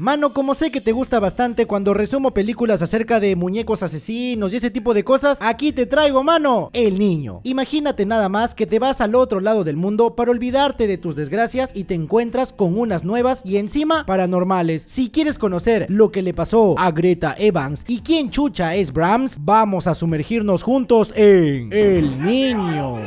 Mano, como sé que te gusta bastante cuando resumo películas acerca de muñecos asesinos y ese tipo de cosas, aquí te traigo, mano, El Niño. Imagínate nada más que te vas al otro lado del mundo para olvidarte de tus desgracias y te encuentras con unas nuevas y encima paranormales. Si quieres conocer lo que le pasó a Greta Evans y quién chucha es Brahms, vamos a sumergirnos juntos en El Niño.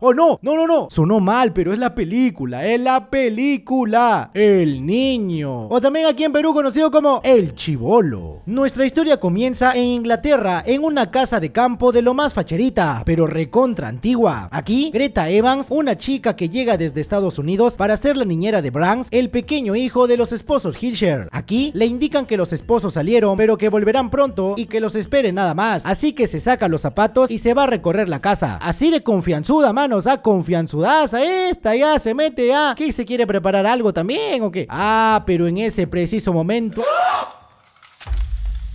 Oh, no, no, no, no. Sonó mal, pero es la película, es la película. El niño. O también aquí en Perú conocido como El Chivolo. Nuestra historia comienza en Inglaterra, en una casa de campo de lo más facherita, pero recontra antigua. Aquí, Greta Evans, una chica que llega desde Estados Unidos para ser la niñera de Branks, el pequeño hijo de los esposos Hilcher. Aquí le indican que los esposos salieron, pero que volverán pronto y que los esperen nada más. Así que se saca los zapatos y se va a recorrer la casa. Así de confianzuda, man a a esta, ya se mete ya. ¿Qué se quiere preparar algo también o qué? Ah, pero en ese preciso momento...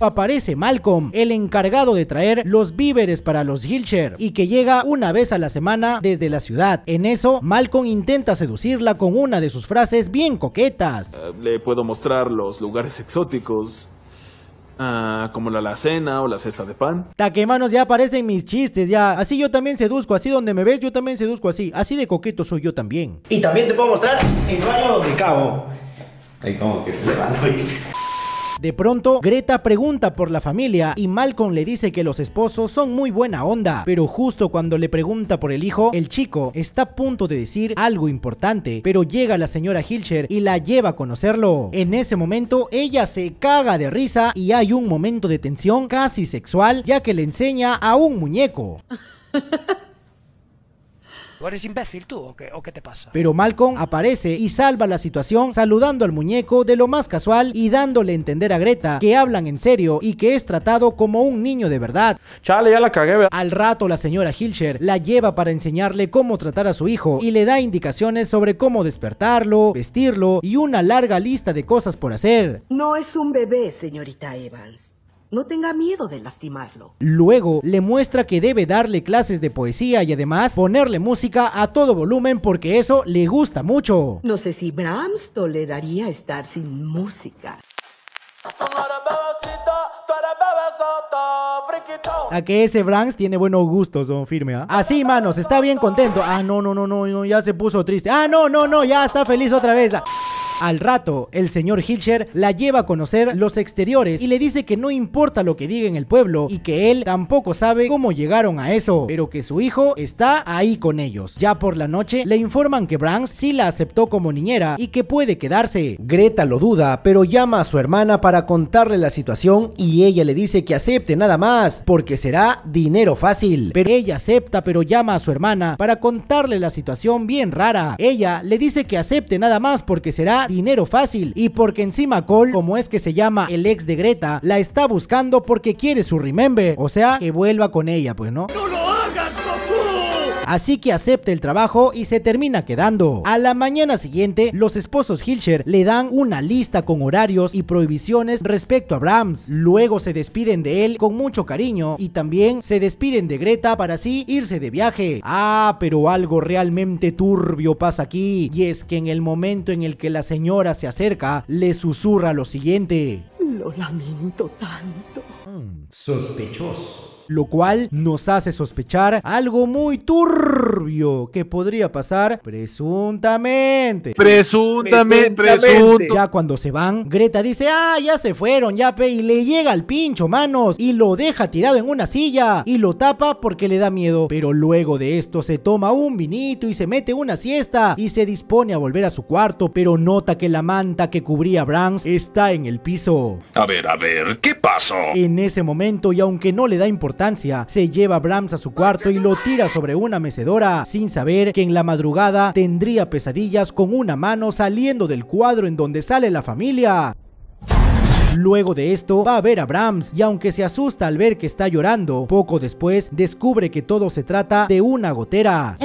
Aparece Malcolm, el encargado de traer los víveres para los Hilcher y que llega una vez a la semana desde la ciudad. En eso, Malcolm intenta seducirla con una de sus frases bien coquetas. Eh, le puedo mostrar los lugares exóticos Ah, como la alacena o la cesta de pan. Taquemanos, ya aparecen mis chistes, ya. Así yo también seduzco, así donde me ves, yo también seduzco así. Así de coqueto soy yo también. Y también te puedo mostrar el baño de cabo. Ay, como que se van de pronto, Greta pregunta por la familia y Malcolm le dice que los esposos son muy buena onda, pero justo cuando le pregunta por el hijo, el chico está a punto de decir algo importante, pero llega la señora Hilcher y la lleva a conocerlo. En ese momento, ella se caga de risa y hay un momento de tensión casi sexual, ya que le enseña a un muñeco. ¿Eres imbécil tú o qué, te pasa? Pero Malcolm aparece y salva la situación saludando al muñeco de lo más casual y dándole a entender a Greta que hablan en serio y que es tratado como un niño de verdad. Chale, ya la cagué. Al rato la señora Hilcher la lleva para enseñarle cómo tratar a su hijo y le da indicaciones sobre cómo despertarlo, vestirlo y una larga lista de cosas por hacer. No es un bebé, señorita Evans no tenga miedo de lastimarlo. Luego le muestra que debe darle clases de poesía y además ponerle música a todo volumen porque eso le gusta mucho. No sé si Brahms toleraría estar sin música. A que ese Brahms tiene buenos gustos, son firme, ¿ah? Así, manos, está bien contento. Ah, no, no, no, no, ya se puso triste. Ah, no, no, no, ya está feliz otra vez. Ah. Al rato, el señor Hilcher la lleva a conocer los exteriores y le dice que no importa lo que diga en el pueblo y que él tampoco sabe cómo llegaron a eso, pero que su hijo está ahí con ellos. Ya por la noche le informan que Brans sí la aceptó como niñera y que puede quedarse. Greta lo duda, pero llama a su hermana para contarle la situación y ella le dice que acepte nada más, porque será dinero fácil. Pero ella acepta, pero llama a su hermana para contarle la situación bien rara. Ella le dice que acepte nada más porque será dinero fácil y porque encima Cole, como es que se llama el ex de Greta, la está buscando porque quiere su remember, o sea, que vuelva con ella, pues, ¿no? no, no así que acepta el trabajo y se termina quedando. A la mañana siguiente, los esposos Hilcher le dan una lista con horarios y prohibiciones respecto a Brahms. Luego se despiden de él con mucho cariño y también se despiden de Greta para así irse de viaje. Ah, pero algo realmente turbio pasa aquí y es que en el momento en el que la señora se acerca, le susurra lo siguiente. Lo lamento tanto. Mm, sospechoso lo cual nos hace sospechar algo muy turbio que podría pasar presuntamente. Presuntamente, Ya cuando se van, Greta dice, ah, ya se fueron, ya pe, y le llega al pincho, manos, y lo deja tirado en una silla, y lo tapa porque le da miedo. Pero luego de esto se toma un vinito y se mete una siesta, y se dispone a volver a su cuarto, pero nota que la manta que cubría Brans está en el piso. A ver, a ver, ¿qué pasó? En ese momento, y aunque no le da importancia, se lleva a Brahms a su cuarto y lo tira sobre una mecedora, sin saber que en la madrugada tendría pesadillas con una mano saliendo del cuadro en donde sale la familia. Luego de esto, va a ver a Brahms y aunque se asusta al ver que está llorando, poco después descubre que todo se trata de una gotera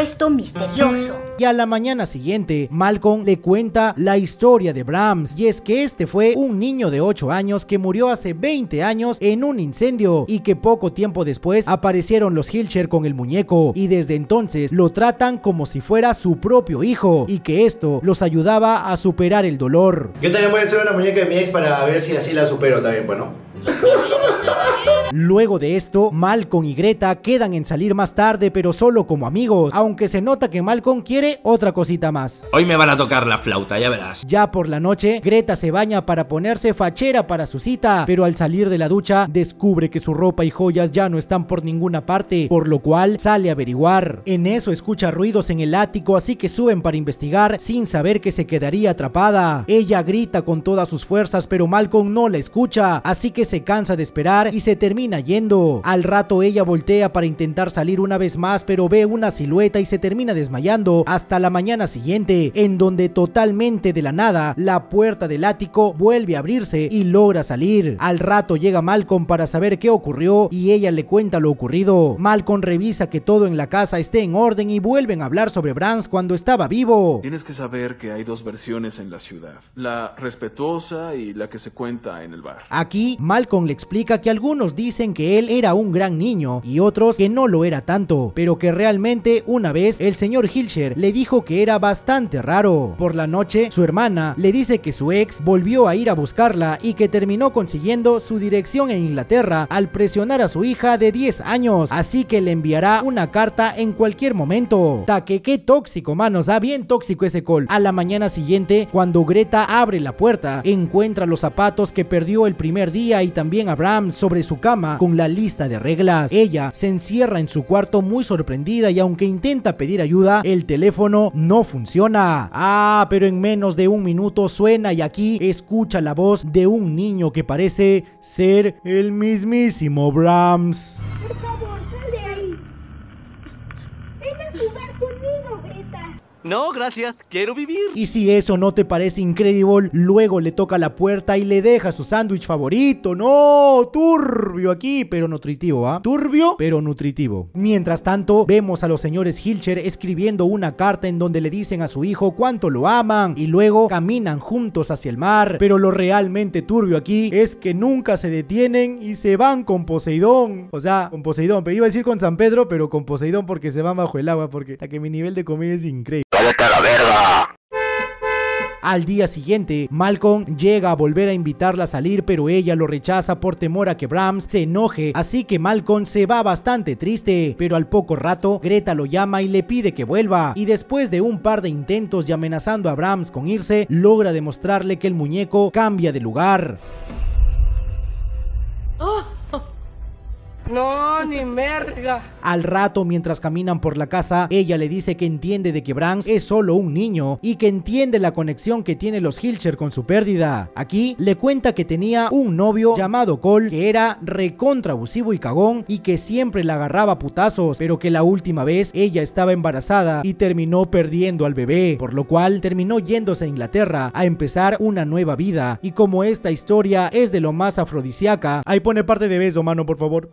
esto misterioso. Y a la mañana siguiente, Malcolm le cuenta la historia de Brahms, y es que este fue un niño de 8 años que murió hace 20 años en un incendio, y que poco tiempo después aparecieron los Hilcher con el muñeco, y desde entonces lo tratan como si fuera su propio hijo, y que esto los ayudaba a superar el dolor. Yo también voy a hacer una muñeca de mi ex para ver si así la supero también, bueno. Luego de esto, Malcolm y Greta quedan en salir más tarde, pero solo como amigos, aunque se nota que Malcolm quiere otra cosita más. Hoy me van a tocar la flauta, ya verás. Ya por la noche, Greta se baña para ponerse fachera para su cita, pero al salir de la ducha, descubre que su ropa y joyas ya no están por ninguna parte, por lo cual sale a averiguar. En eso escucha ruidos en el ático, así que suben para investigar sin saber que se quedaría atrapada. Ella grita con todas sus fuerzas, pero Malcolm no la escucha, así que se cansa de esperar y se termina yendo. Al rato ella voltea para intentar salir una vez más, pero ve una silueta y se termina desmayando hasta la mañana siguiente, en donde totalmente de la nada la puerta del ático vuelve a abrirse y logra salir. Al rato llega Malcolm para saber qué ocurrió y ella le cuenta lo ocurrido. Malcolm revisa que todo en la casa esté en orden y vuelven a hablar sobre brands cuando estaba vivo. Tienes que saber que hay dos versiones en la ciudad, la respetuosa y la que se cuenta en el bar. Aquí Malcolm le explica que algunos días dicen que él era un gran niño y otros que no lo era tanto, pero que realmente una vez el señor Hilcher le dijo que era bastante raro. Por la noche, su hermana le dice que su ex volvió a ir a buscarla y que terminó consiguiendo su dirección en Inglaterra al presionar a su hija de 10 años, así que le enviará una carta en cualquier momento. Taque, qué tóxico, manos, da bien tóxico ese col. A la mañana siguiente, cuando Greta abre la puerta, encuentra los zapatos que perdió el primer día y también Abraham sobre su cama con la lista de reglas. Ella se encierra en su cuarto muy sorprendida y aunque intenta pedir ayuda, el teléfono no funciona. Ah, pero en menos de un minuto suena y aquí escucha la voz de un niño que parece ser el mismísimo Brahms. No, gracias, quiero vivir. Y si eso no te parece increíble, luego le toca la puerta y le deja su sándwich favorito. No, turbio aquí, pero nutritivo, ¿ah? Turbio, pero nutritivo. Mientras tanto, vemos a los señores Hilcher escribiendo una carta en donde le dicen a su hijo cuánto lo aman y luego caminan juntos hacia el mar. Pero lo realmente turbio aquí es que nunca se detienen y se van con Poseidón. O sea, con Poseidón, me iba a decir con San Pedro, pero con Poseidón porque se van bajo el agua porque hasta que mi nivel de comida es increíble la Al día siguiente, Malcolm llega a volver a invitarla a salir, pero ella lo rechaza por temor a que Brams se enoje, así que Malcolm se va bastante triste, pero al poco rato, Greta lo llama y le pide que vuelva, y después de un par de intentos y amenazando a Brams con irse, logra demostrarle que el muñeco cambia de lugar. ¡Ah! No, ni merga. Al rato, mientras caminan por la casa, ella le dice que entiende de que Branks es solo un niño y que entiende la conexión que tiene los Hilcher con su pérdida. Aquí le cuenta que tenía un novio llamado Cole que era recontra abusivo y cagón y que siempre la agarraba putazos, pero que la última vez ella estaba embarazada y terminó perdiendo al bebé, por lo cual terminó yéndose a Inglaterra a empezar una nueva vida. Y como esta historia es de lo más afrodisíaca, ahí pone parte de beso, mano, por favor.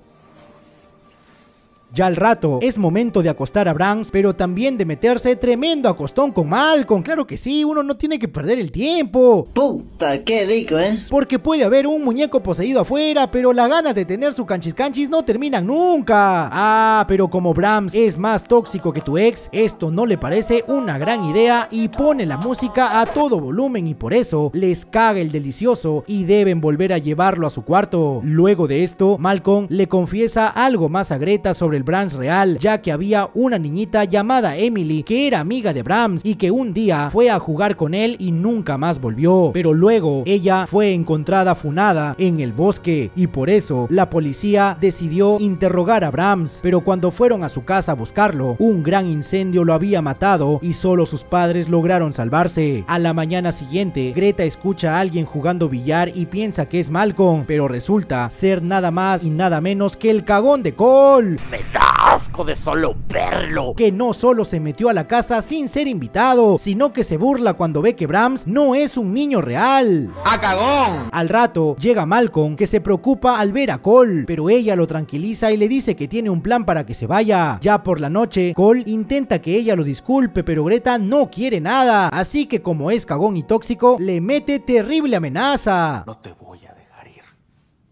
Ya al rato es momento de acostar a Branks, pero también de meterse tremendo acostón con Malcolm. Claro que sí, uno no tiene que perder el tiempo. Puta, qué rico, ¿eh? Porque puede haber un muñeco poseído afuera, pero las ganas de tener su canchis canchis no terminan nunca. Ah, pero como Brahms es más tóxico que tu ex, esto no le parece una gran idea y pone la música a todo volumen y por eso les caga el delicioso y deben volver a llevarlo a su cuarto. Luego de esto, Malcolm le confiesa algo más a Greta sobre el Brams Brahms real, ya que había una niñita llamada Emily que era amiga de Brams y que un día fue a jugar con él y nunca más volvió, pero luego ella fue encontrada funada en el bosque y por eso la policía decidió interrogar a Brams, pero cuando fueron a su casa a buscarlo, un gran incendio lo había matado y solo sus padres lograron salvarse. A la mañana siguiente, Greta escucha a alguien jugando billar y piensa que es Malcolm, pero resulta ser nada más y nada menos que el cagón de Cole da asco de solo verlo. Que no solo se metió a la casa sin ser invitado, sino que se burla cuando ve que Brams no es un niño real. ¡A cagón! Al rato llega Malcolm que se preocupa al ver a Cole, pero ella lo tranquiliza y le dice que tiene un plan para que se vaya. Ya por la noche, Cole intenta que ella lo disculpe, pero Greta no quiere nada, así que como es cagón y tóxico, le mete terrible amenaza. No te voy a dejar ir,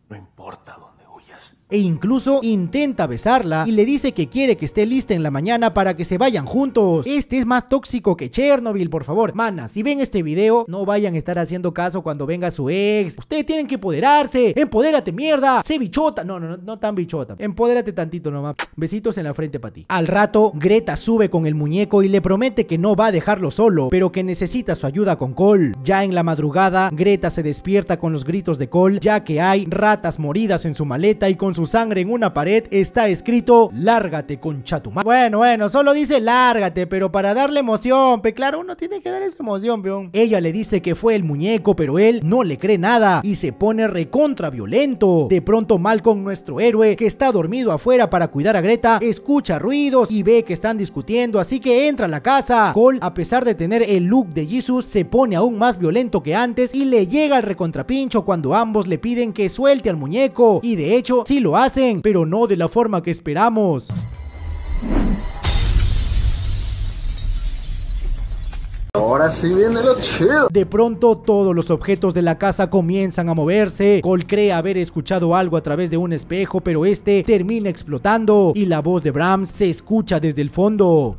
no importa dónde huyas e incluso intenta besarla y le dice que quiere que esté lista en la mañana para que se vayan juntos. Este es más tóxico que Chernobyl, por favor. Manas, si ven este video, no vayan a estar haciendo caso cuando venga su ex. Ustedes tienen que empoderarse. Empodérate, mierda. Sé bichota. No, no, no, no tan bichota. Empodérate tantito nomás. Besitos en la frente para ti. Al rato, Greta sube con el muñeco y le promete que no va a dejarlo solo, pero que necesita su ayuda con Cole. Ya en la madrugada, Greta se despierta con los gritos de Cole, ya que hay ratas moridas en su maleta y con su sangre en una pared está escrito Lárgate con Chatumá. Bueno, bueno, solo dice lárgate, pero para darle emoción, pe claro, uno tiene que dar esa emoción, peón. Ella le dice que fue el muñeco, pero él no le cree nada y se pone recontra violento. De pronto mal con nuestro héroe, que está dormido afuera para cuidar a Greta, escucha ruidos y ve que están discutiendo, así que entra a la casa. Cole, a pesar de tener el look de Jesus, se pone aún más violento que antes y le llega el recontrapincho cuando ambos le piden que suelte al muñeco y de hecho, si lo hacen, pero no de la forma que esperamos. Ahora sí viene lo chido. De pronto todos los objetos de la casa comienzan a moverse. Cole cree haber escuchado algo a través de un espejo, pero este termina explotando y la voz de Brahms se escucha desde el fondo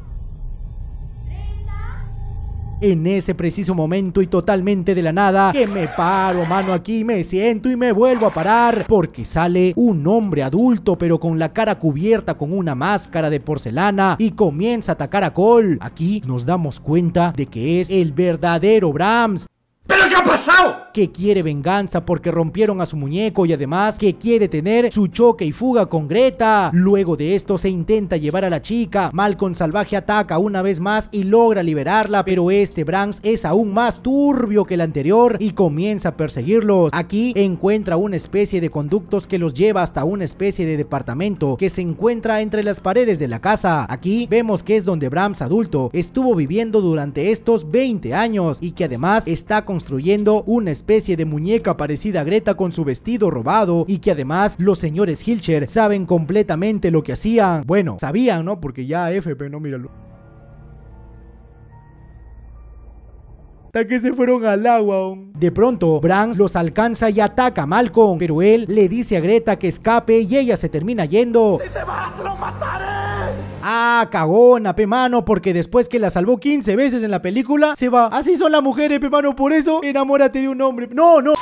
en ese preciso momento y totalmente de la nada que me paro mano aquí, me siento y me vuelvo a parar porque sale un hombre adulto pero con la cara cubierta con una máscara de porcelana y comienza a atacar a Cole. Aquí nos damos cuenta de que es el verdadero Brahms ¿Pero qué ha pasado? Que quiere venganza porque rompieron a su muñeco y además que quiere tener su choque y fuga con Greta. Luego de esto se intenta llevar a la chica. Malcolm Salvaje ataca una vez más y logra liberarla, pero este Brahms es aún más turbio que el anterior y comienza a perseguirlos. Aquí encuentra una especie de conductos que los lleva hasta una especie de departamento que se encuentra entre las paredes de la casa. Aquí vemos que es donde Brams adulto estuvo viviendo durante estos 20 años y que además está con construyendo una especie de muñeca parecida a Greta con su vestido robado y que además los señores Hilcher saben completamente lo que hacían. Bueno, sabían, ¿no? Porque ya FP, no, míralo. hasta que se fueron al agua. De pronto, Brans los alcanza y ataca a Malcolm, pero él le dice a Greta que escape y ella se termina yendo. ¡Si lo Ah, cagona, pe porque después que la salvó 15 veces en la película, se va. Así son las mujeres, pe mano, por eso enamórate de un hombre. No, no.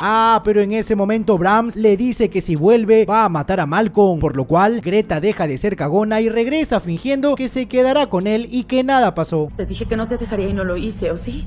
Ah, pero en ese momento Brahms le dice que si vuelve va a matar a Malcolm, por lo cual Greta deja de ser cagona y regresa fingiendo que se quedará con él y que nada pasó. Te dije que no te dejaría y no lo hice, ¿o sí?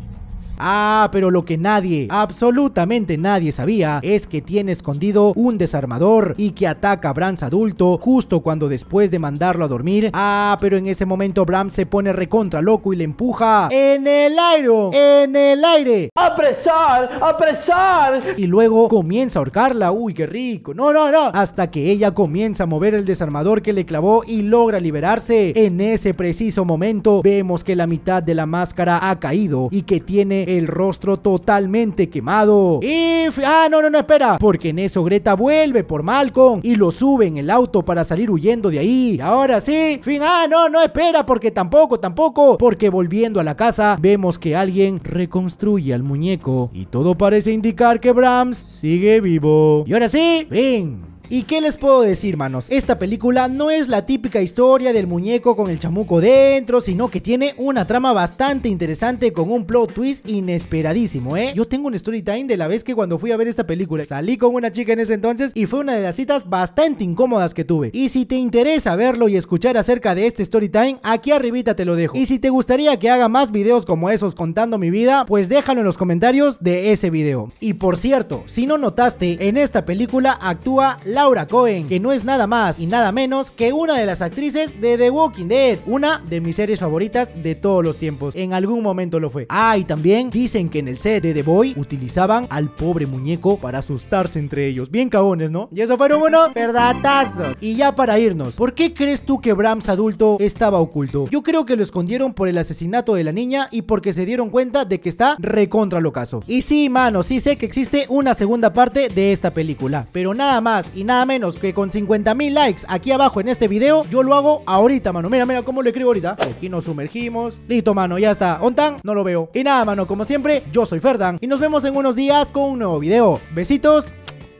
Ah, pero lo que nadie, absolutamente nadie sabía, es que tiene escondido un desarmador y que ataca a Brams adulto justo cuando después de mandarlo a dormir. Ah, pero en ese momento Brams se pone recontra loco y le empuja en el aire, en el aire. ¡Apresar! ¡Apresar! Y luego comienza a ahorcarla. Uy, qué rico. No, no, no. Hasta que ella comienza a mover el desarmador que le clavó y logra liberarse. En ese preciso momento vemos que la mitad de la máscara ha caído y que tiene el rostro totalmente quemado. Y... Ah, no, no, no, espera. Porque en eso Greta vuelve por Malcolm y lo sube en el auto para salir huyendo de ahí. Ahora sí. Fin. Ah, no, no, espera. Porque tampoco, tampoco. Porque volviendo a la casa vemos que alguien reconstruye al muñeco. Y todo parece indicar que Brahms sigue vivo. Y ahora sí. Fin. ¿Y qué les puedo decir, manos? Esta película no es la típica historia del muñeco con el chamuco dentro, sino que tiene una trama bastante interesante con un plot twist inesperadísimo, ¿eh? Yo tengo un story time de la vez que cuando fui a ver esta película salí con una chica en ese entonces y fue una de las citas bastante incómodas que tuve. Y si te interesa verlo y escuchar acerca de este story time, aquí arribita te lo dejo. Y si te gustaría que haga más videos como esos contando mi vida, pues déjalo en los comentarios de ese video. Y por cierto, si no notaste, en esta película actúa la Laura Cohen, que no es nada más y nada menos que una de las actrices de The Walking Dead, una de mis series favoritas de todos los tiempos. En algún momento lo fue. Ah, y también dicen que en el set de The Boy utilizaban al pobre muñeco para asustarse entre ellos. Bien cabones, ¿no? Y eso fueron unos verdatazos. Y ya para irnos, ¿por qué crees tú que Brahms adulto estaba oculto? Yo creo que lo escondieron por el asesinato de la niña y porque se dieron cuenta de que está recontra locazo. Y sí, mano, sí sé que existe una segunda parte de esta película, pero nada más y nada nada menos que con 50 mil likes aquí abajo en este video, yo lo hago ahorita, mano. Mira, mira cómo lo escribo ahorita. Aquí nos sumergimos. Listo, mano, ya está. Ontan, no lo veo. Y nada, mano, como siempre, yo soy Ferdan y nos vemos en unos días con un nuevo video. Besitos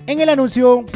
en el anuncio.